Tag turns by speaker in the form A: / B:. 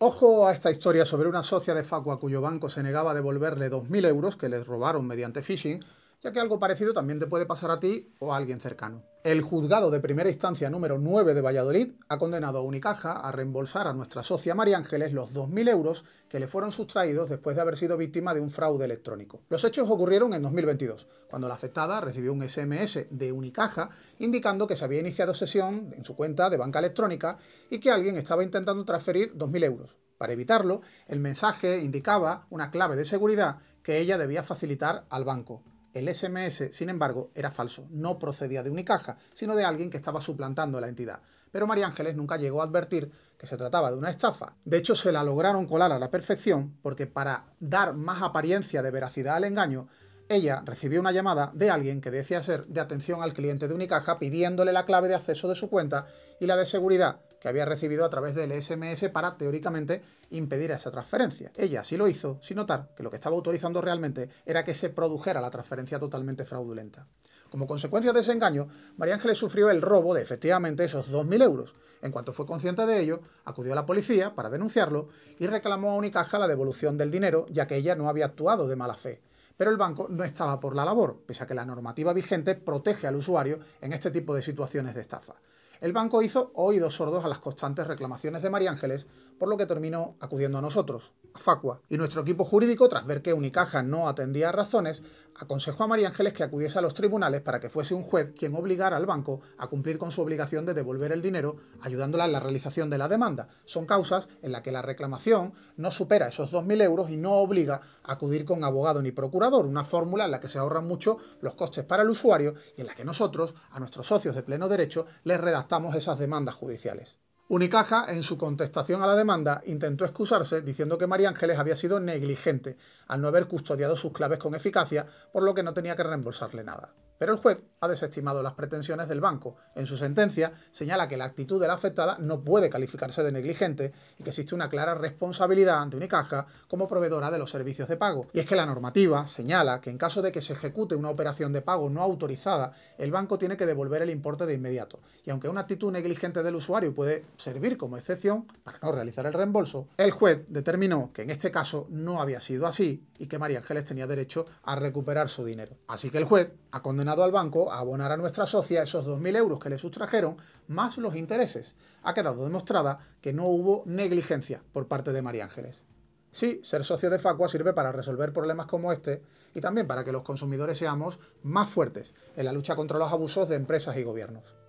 A: Ojo a esta historia sobre una socia de Facua cuyo banco se negaba a devolverle 2.000 euros que les robaron mediante phishing ya que algo parecido también te puede pasar a ti o a alguien cercano. El juzgado de primera instancia número 9 de Valladolid ha condenado a Unicaja a reembolsar a nuestra socia María Ángeles los 2.000 euros que le fueron sustraídos después de haber sido víctima de un fraude electrónico. Los hechos ocurrieron en 2022, cuando la afectada recibió un SMS de Unicaja indicando que se había iniciado sesión en su cuenta de banca electrónica y que alguien estaba intentando transferir 2.000 euros. Para evitarlo, el mensaje indicaba una clave de seguridad que ella debía facilitar al banco. El SMS, sin embargo, era falso, no procedía de Unicaja, sino de alguien que estaba suplantando la entidad. Pero María Ángeles nunca llegó a advertir que se trataba de una estafa. De hecho, se la lograron colar a la perfección porque para dar más apariencia de veracidad al engaño, ella recibió una llamada de alguien que decía ser de atención al cliente de Unicaja pidiéndole la clave de acceso de su cuenta y la de seguridad que había recibido a través del SMS para, teóricamente, impedir esa transferencia. Ella sí lo hizo sin notar que lo que estaba autorizando realmente era que se produjera la transferencia totalmente fraudulenta. Como consecuencia de ese engaño, María Ángeles sufrió el robo de efectivamente esos 2.000 euros. En cuanto fue consciente de ello, acudió a la policía para denunciarlo y reclamó a Unicaja la devolución del dinero, ya que ella no había actuado de mala fe. Pero el banco no estaba por la labor, pese a que la normativa vigente protege al usuario en este tipo de situaciones de estafa. El banco hizo oídos sordos a las constantes reclamaciones de María Ángeles, por lo que terminó acudiendo a nosotros, a Facua. Y nuestro equipo jurídico, tras ver que Unicaja no atendía razones, aconsejó a María Ángeles que acudiese a los tribunales para que fuese un juez quien obligara al banco a cumplir con su obligación de devolver el dinero, ayudándola en la realización de la demanda. Son causas en las que la reclamación no supera esos 2.000 euros y no obliga a acudir con abogado ni procurador, una fórmula en la que se ahorran mucho los costes para el usuario y en la que nosotros, a nuestros socios de pleno derecho, les redactamos estamos esas demandas judiciales. Unicaja, en su contestación a la demanda, intentó excusarse diciendo que María Ángeles había sido negligente al no haber custodiado sus claves con eficacia, por lo que no tenía que reembolsarle nada. Pero el juez ha desestimado las pretensiones del banco. En su sentencia señala que la actitud de la afectada no puede calificarse de negligente y que existe una clara responsabilidad ante Unicaja como proveedora de los servicios de pago. Y es que la normativa señala que en caso de que se ejecute una operación de pago no autorizada, el banco tiene que devolver el importe de inmediato. Y aunque una actitud negligente del usuario puede servir como excepción para no realizar el reembolso, el juez determinó que en este caso no había sido así y que María Ángeles tenía derecho a recuperar su dinero. Así que el juez ha condenado al banco a abonar a nuestra socia esos 2.000 euros que le sustrajeron más los intereses. Ha quedado demostrada que no hubo negligencia por parte de María Ángeles. Sí, ser socio de Facua sirve para resolver problemas como este y también para que los consumidores seamos más fuertes en la lucha contra los abusos de empresas y gobiernos.